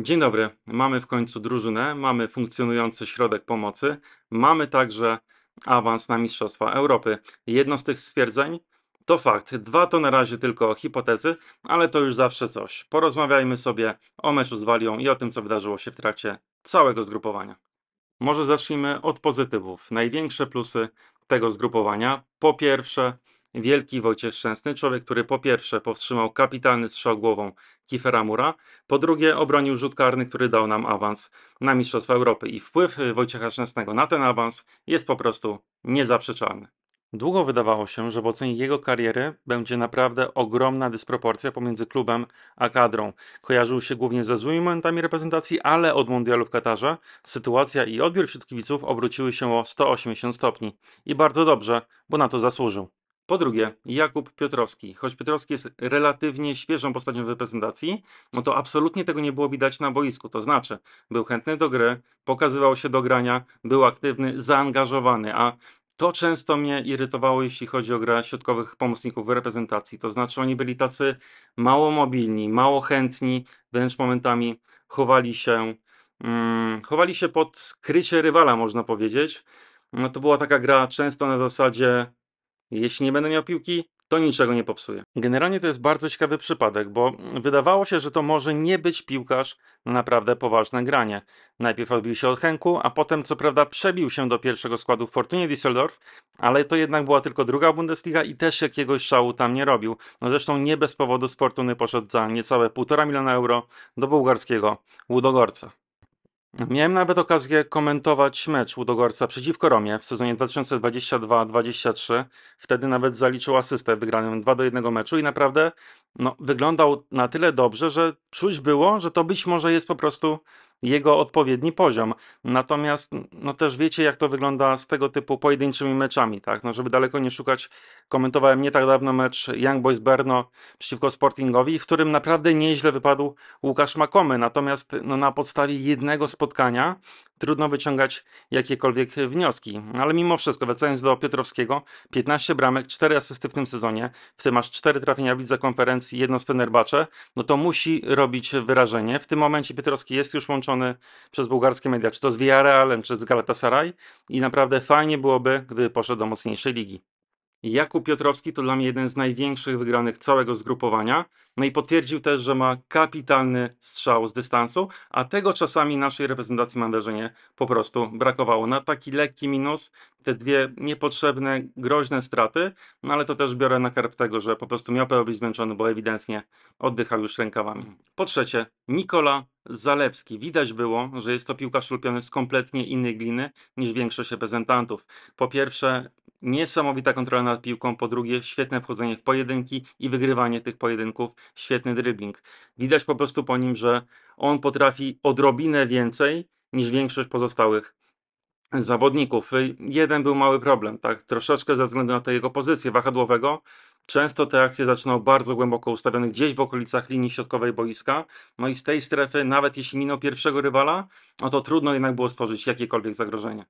Dzień dobry. Mamy w końcu drużynę, mamy funkcjonujący środek pomocy, mamy także awans na Mistrzostwa Europy. Jedno z tych stwierdzeń to fakt. Dwa to na razie tylko hipotezy, ale to już zawsze coś. Porozmawiajmy sobie o meczu z Walią i o tym, co wydarzyło się w trakcie całego zgrupowania. Może zacznijmy od pozytywów. Największe plusy tego zgrupowania. Po pierwsze, Wielki Wojciech Szczęsny, człowiek, który po pierwsze powstrzymał kapitalny strzał głową Kifera Mura, po drugie obronił rzut karny, który dał nam awans na Mistrzostwa Europy i wpływ y, Wojciecha Szczęsnego na ten awans jest po prostu niezaprzeczalny. Długo wydawało się, że w ocenie jego kariery będzie naprawdę ogromna dysproporcja pomiędzy klubem a kadrą. Kojarzył się głównie ze złymi momentami reprezentacji, ale od mundialu w Katarze sytuacja i odbiór wśród kibiców obróciły się o 180 stopni. I bardzo dobrze, bo na to zasłużył. Po drugie, Jakub Piotrowski. Choć Piotrowski jest relatywnie świeżą postacią w reprezentacji, no to absolutnie tego nie było widać na boisku. To znaczy, był chętny do gry, pokazywał się do grania, był aktywny, zaangażowany, a to często mnie irytowało, jeśli chodzi o grę środkowych pomocników w reprezentacji. To znaczy, oni byli tacy mało mobilni, mało chętni, wręcz momentami chowali się, hmm, chowali się pod krycie rywala, można powiedzieć. No to była taka gra często na zasadzie jeśli nie będę miał piłki, to niczego nie popsuje. Generalnie to jest bardzo ciekawy przypadek, bo wydawało się, że to może nie być piłkarz naprawdę poważne granie. Najpierw odbił się od Henku, a potem co prawda przebił się do pierwszego składu w Fortunie Düsseldorf, ale to jednak była tylko druga Bundesliga i też jakiegoś szału tam nie robił. No zresztą nie bez powodu z Fortuny poszedł za niecałe 1,5 miliona euro do bułgarskiego Łudogorca. Miałem nawet okazję komentować mecz Ludogorca przeciwko Romie w sezonie 2022-23. Wtedy nawet zaliczył asystę w wygranym 2 do 1 meczu i naprawdę no, wyglądał na tyle dobrze, że czuć było, że to być może jest po prostu jego odpowiedni poziom. Natomiast no też wiecie, jak to wygląda z tego typu pojedynczymi meczami, tak? No, żeby daleko nie szukać, komentowałem nie tak dawno mecz Young Boys Berno przeciwko Sportingowi, w którym naprawdę nieźle wypadł Łukasz Makomy. Natomiast no, na podstawie jednego spotkania trudno wyciągać jakiekolwiek wnioski. Ale mimo wszystko, wracając do Piotrowskiego, 15 bramek, 4 asysty w tym sezonie, w tym aż 4 trafienia widza konferencji, jedno z Fenerbacze, no to musi robić wyrażenie. W tym momencie Piotrowski jest już łączony przez bułgarskie media, czy to z Villarrealem, czy z Galatasaray i naprawdę fajnie byłoby, gdyby poszedł do mocniejszej ligi. Jakub Piotrowski to dla mnie jeden z największych wygranych całego zgrupowania. No i potwierdził też, że ma kapitalny strzał z dystansu, a tego czasami naszej reprezentacji mam wrażenie po prostu brakowało. Na taki lekki minus te dwie niepotrzebne, groźne straty, no ale to też biorę na karp tego, że po prostu miał prawo być zmęczony, bo ewidentnie oddychał już rękawami. Po trzecie, Nikola Zalewski. Widać było, że jest to piłkarz lubiony z kompletnie innej gliny niż większość reprezentantów. Po pierwsze, niesamowita kontrola nad piłką, po drugie świetne wchodzenie w pojedynki i wygrywanie tych pojedynków, świetny dribbling. Widać po prostu po nim, że on potrafi odrobinę więcej niż większość pozostałych zawodników. Y, jeden był mały problem, tak, troszeczkę ze względu na tę jego pozycję wahadłowego, Często te akcje zaczynał bardzo głęboko ustawiony gdzieś w okolicach linii środkowej boiska. No i z tej strefy, nawet jeśli minął pierwszego rywala, no to trudno jednak było stworzyć jakiekolwiek zagrożenie.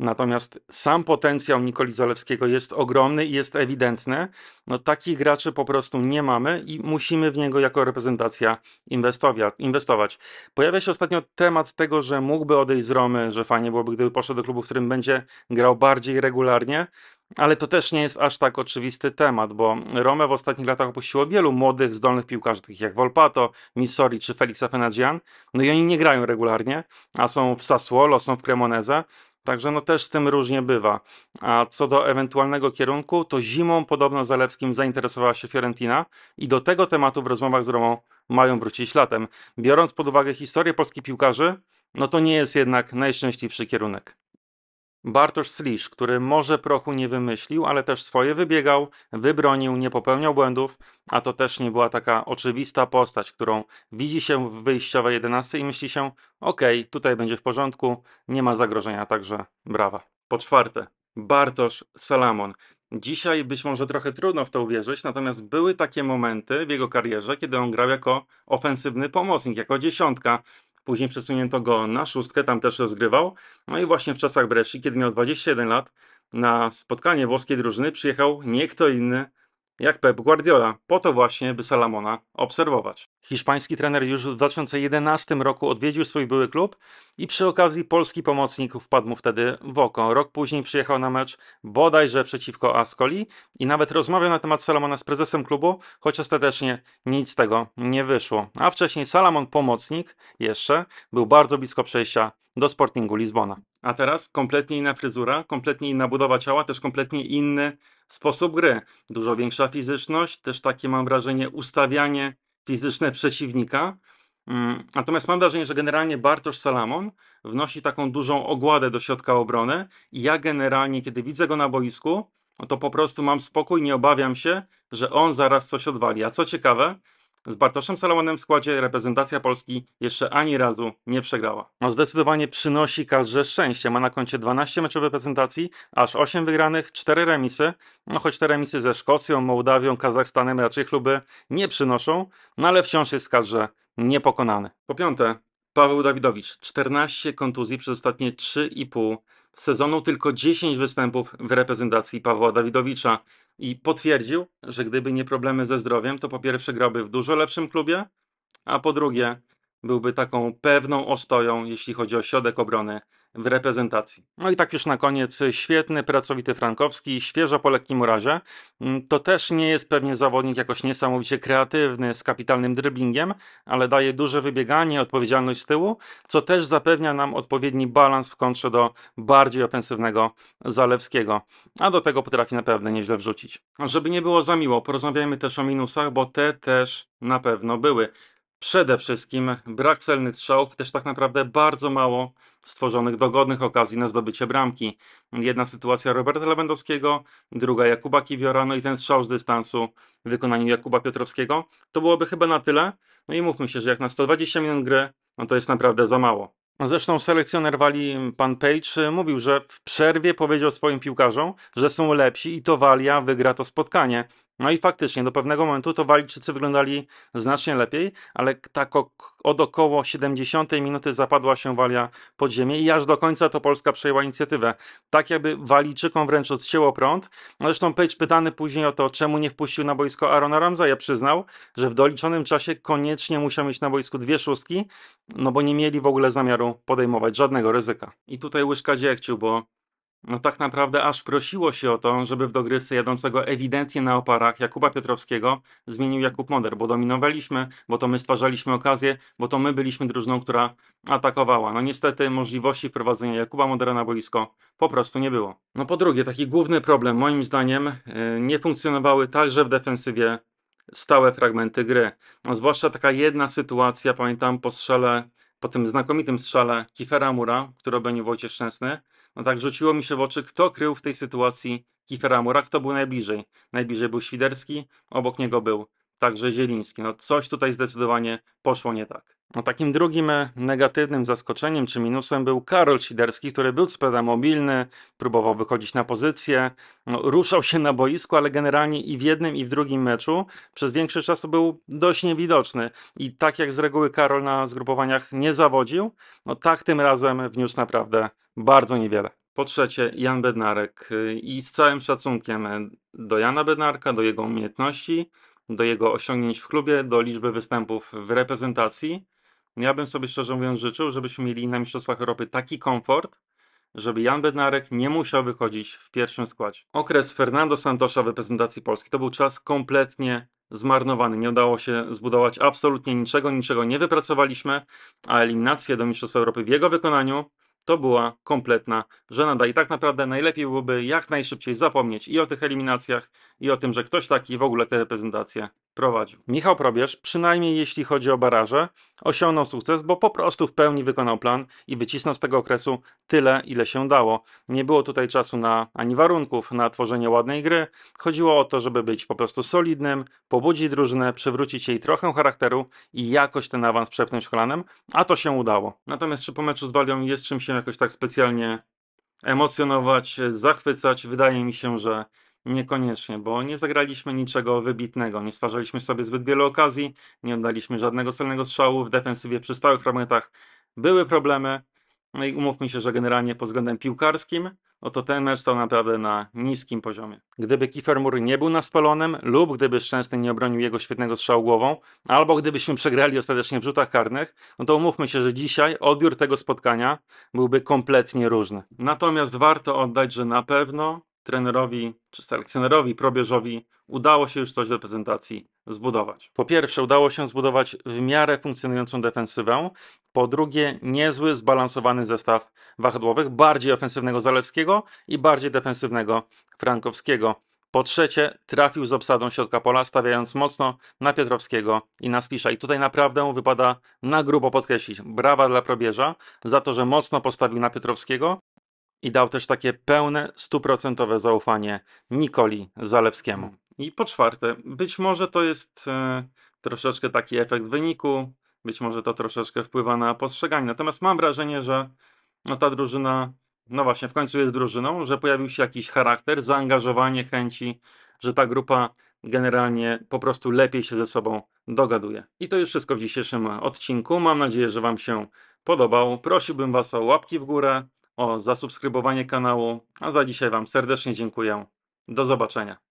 Natomiast sam potencjał Nikoli Zalewskiego jest ogromny i jest ewidentny. No, takich graczy po prostu nie mamy i musimy w niego jako reprezentacja inwestować. Pojawia się ostatnio temat tego, że mógłby odejść z Romy, że fajnie byłoby, gdyby poszedł do klubu, w którym będzie grał bardziej regularnie. Ale to też nie jest aż tak oczywisty temat, bo Rome w ostatnich latach opuściło wielu młodych, zdolnych piłkarzy, takich jak Volpato, Missori czy Felix Afenadzian. No i oni nie grają regularnie, a są w Sassuolo, są w Cremoneza. Także no też z tym różnie bywa. A co do ewentualnego kierunku, to zimą podobno Zalewskim zainteresowała się Fiorentina i do tego tematu w rozmowach z Romą mają wrócić latem. Biorąc pod uwagę historię polskich piłkarzy, no to nie jest jednak najszczęśliwszy kierunek. Bartosz Slisz, który może prochu nie wymyślił, ale też swoje wybiegał, wybronił, nie popełniał błędów, a to też nie była taka oczywista postać, którą widzi się w wyjściowej 11 i myśli się, okej, tutaj będzie w porządku, nie ma zagrożenia, także brawa. Po czwarte, Bartosz Salamon. Dzisiaj być może trochę trudno w to uwierzyć, natomiast były takie momenty w jego karierze, kiedy on grał jako ofensywny pomocnik, jako dziesiątka. Później przesunięto go na szóstkę, tam też rozgrywał. No i właśnie w czasach Bresci, kiedy miał 21 lat, na spotkanie włoskiej drużyny przyjechał nie kto inny jak Pep Guardiola, po to właśnie, by Salamona obserwować. Hiszpański trener już w 2011 roku odwiedził swój były klub i przy okazji polski pomocnik wpadł mu wtedy w oko. Rok później przyjechał na mecz bodajże przeciwko Ascoli i nawet rozmawiał na temat Salamona z prezesem klubu, choć ostatecznie nic z tego nie wyszło. A wcześniej Salamon pomocnik jeszcze był bardzo blisko przejścia do Sportingu Lizbona. A teraz kompletnie inna fryzura, kompletnie inna budowa ciała, też kompletnie inny sposób gry. Dużo większa fizyczność, też takie mam wrażenie ustawianie fizyczne przeciwnika. Mm, natomiast mam wrażenie, że generalnie Bartosz Salamon wnosi taką dużą ogładę do środka obrony. I ja generalnie, kiedy widzę go na boisku, no to po prostu mam spokój, nie obawiam się, że on zaraz coś odwali. A co ciekawe, z Bartoszem Salomonem w składzie reprezentacja Polski jeszcze ani razu nie przegrała. No zdecydowanie przynosi każde szczęście. Ma na koncie 12 meczów reprezentacji, aż 8 wygranych, 4 remisy. No choć te remisy ze Szkocją, Mołdawią, Kazachstanem raczej kluby nie przynoszą, no ale wciąż jest w kadrze niepokonany. Po piąte, Paweł Dawidowicz. 14 kontuzji przez ostatnie 3,5 sezonu tylko 10 występów w reprezentacji Pawła Dawidowicza. I potwierdził, że gdyby nie problemy ze zdrowiem, to po pierwsze grałby w dużo lepszym klubie, a po drugie byłby taką pewną ostoją, jeśli chodzi o środek obrony w reprezentacji. No i tak już na koniec, świetny, pracowity Frankowski, świeżo po lekkim urazie. Mm, to też nie jest pewnie zawodnik jakoś niesamowicie kreatywny, z kapitalnym dribblingiem, ale daje duże wybieganie, odpowiedzialność z tyłu, co też zapewnia nam odpowiedni balans w kontrze do bardziej ofensywnego Zalewskiego. A do tego potrafi na pewno nieźle wrzucić. Żeby nie było za miło, porozmawiajmy też o minusach, bo te też na pewno były przede wszystkim brak celnych strzałów, też tak naprawdę bardzo mało stworzonych dogodnych okazji na zdobycie bramki. Jedna sytuacja Roberta Lewandowskiego, druga Jakuba Kiwiora, no i ten strzał z dystansu w wykonaniu Jakuba Piotrowskiego. To byłoby chyba na tyle. No i mówmy się, że jak na 120 minut gry, no to jest naprawdę za mało. Zresztą selekcjoner Wali, pan Page, y, mówił, że w przerwie powiedział swoim piłkarzom, że są lepsi i to Walia wygra to spotkanie. No i faktycznie do pewnego momentu to Walijczycy wyglądali znacznie lepiej, ale tak od około 70 minuty zapadła się Walia pod ziemię i aż do końca to Polska przejęła inicjatywę. Tak jakby Walijczykom wręcz odcięło prąd. No zresztą Page pytany później o to, czemu nie wpuścił na boisko Arona Ramzaja, przyznał, że w doliczonym czasie koniecznie musiał mieć na boisku dwie szóstki, no bo nie mieli w ogóle zamiaru podejmować żadnego ryzyka. I tutaj łyżka dziechciu, bo no tak naprawdę aż prosiło się o to, żeby w dogrywce jadącego ewidentnie na oparach Jakuba Piotrowskiego zmienił Jakub Moder, bo dominowaliśmy, bo to my stwarzaliśmy okazję, bo to my byliśmy drużyną, która atakowała. No niestety możliwości wprowadzenia Jakuba Modera na boisko po prostu nie było. No po drugie, taki główny problem moim zdaniem y, nie funkcjonowały także w defensywie stałe fragmenty gry. No, zwłaszcza taka jedna sytuacja, pamiętam po strzale, po tym znakomitym strzale Kifera Mura, który obronił Wojciech Szczęsny, no tak rzuciło mi się w oczy, kto krył w tej sytuacji Kifera Mura, kto był najbliżej. Najbliżej był Świderski, obok niego był także Zieliński. No coś tutaj zdecydowanie poszło nie tak. No takim drugim e, negatywnym zaskoczeniem czy minusem był Karol Siderski, który był speda mobilny, próbował wychodzić na pozycję, no, ruszał się na boisku, ale generalnie i w jednym i w drugim meczu przez większy czas był dość niewidoczny i tak jak z reguły Karol na zgrupowaniach nie zawodził, no tak tym razem wniósł naprawdę bardzo niewiele. Po trzecie, Jan Bednarek. Y, I z całym szacunkiem e, do Jana Bednarka, do jego umiejętności, do jego osiągnięć w klubie, do liczby występów w reprezentacji. Ja bym sobie szczerze mówiąc życzył, żebyśmy mieli na Mistrzostwach Europy taki komfort, żeby Jan Bednarek nie musiał wychodzić w pierwszym składzie. Okres Fernando Santosza w reprezentacji Polski to był czas kompletnie zmarnowany. Nie udało się zbudować absolutnie niczego, niczego nie wypracowaliśmy, a eliminacje do Mistrzostw Europy w jego wykonaniu to była kompletna żenada i tak naprawdę najlepiej byłoby jak najszybciej zapomnieć i o tych eliminacjach, i o tym, że ktoś taki w ogóle tę reprezentację prowadził. Michał Probierz, przynajmniej jeśli chodzi o baraże, osiągnął sukces, bo po prostu w pełni wykonał plan i wycisnął z tego okresu tyle, ile się dało. Nie było tutaj czasu na ani warunków, na tworzenie ładnej gry. Chodziło o to, żeby być po prostu solidnym, pobudzić drużynę, przywrócić jej trochę charakteru i jakoś ten awans przepchnąć kolanem, a to się udało. Natomiast czy po meczu z Walią jest czymś się jakoś tak specjalnie emocjonować, zachwycać. Wydaje mi się, że niekoniecznie, bo nie zagraliśmy niczego wybitnego, nie stwarzaliśmy sobie zbyt wielu okazji, nie oddaliśmy żadnego celnego strzału, w defensywie przy stałych fragmentach były problemy. No i umówmy się, że generalnie pod względem piłkarskim oto no ten mecz stał naprawdę na niskim poziomie. Gdyby Kiefer Murray nie był nas spalonym lub gdyby Szczęsny nie obronił jego świetnego strzału głową, albo gdybyśmy przegrali ostatecznie w rzutach karnych, no to umówmy się, że dzisiaj odbiór tego spotkania byłby kompletnie różny. Natomiast warto oddać, że na pewno trenerowi czy selekcjonerowi Probierzowi udało się już coś w reprezentacji zbudować. Po pierwsze, udało się zbudować w miarę funkcjonującą defensywę po drugie, niezły, zbalansowany zestaw wahadłowych, bardziej ofensywnego Zalewskiego i bardziej defensywnego Frankowskiego. Po trzecie, trafił z obsadą środka pola, stawiając mocno na Piotrowskiego i na Slisza. I tutaj naprawdę wypada na grubo podkreślić. Brawa dla probierza za to, że mocno postawił na Piotrowskiego i dał też takie pełne, stuprocentowe zaufanie Nikoli Zalewskiemu. I po czwarte, być może to jest e, troszeczkę taki efekt wyniku, być może to troszeczkę wpływa na postrzeganie. Natomiast mam wrażenie, że no, ta drużyna, no właśnie, w końcu jest drużyną, że pojawił się jakiś charakter, zaangażowanie, chęci, że ta grupa generalnie po prostu lepiej się ze sobą dogaduje. I to już wszystko w dzisiejszym odcinku. Mam nadzieję, że Wam się podobał. Prosiłbym Was o łapki w górę, o zasubskrybowanie kanału, a za dzisiaj Wam serdecznie dziękuję. Do zobaczenia.